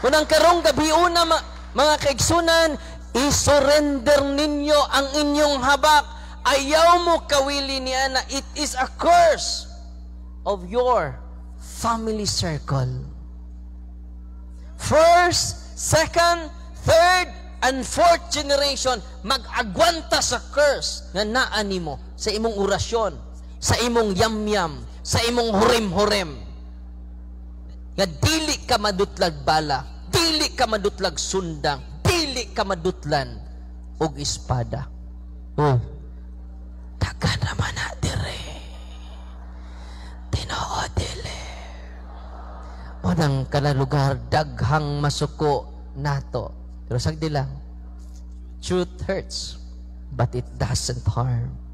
Kunang karong gabi una, mga kaigsunan, isurrender ninyo ang inyong habak. Ayaw mo kawili niya na it is a curse of your family circle. First, second, third, and fourth generation mag-agwanta sa curse na naani mo sa imong orasyon, sa imong yamyam, sa imong -hurim. Nga dili ka madutlag bala, dili ka madutlag sundang, dili ka madutlan og espada. Oh. Hmm. Taga naman na dire. Tinoo dili. nang kala lugar daghang masuko nato. Pero sagdi lang. Truth hurts, but it doesn't harm.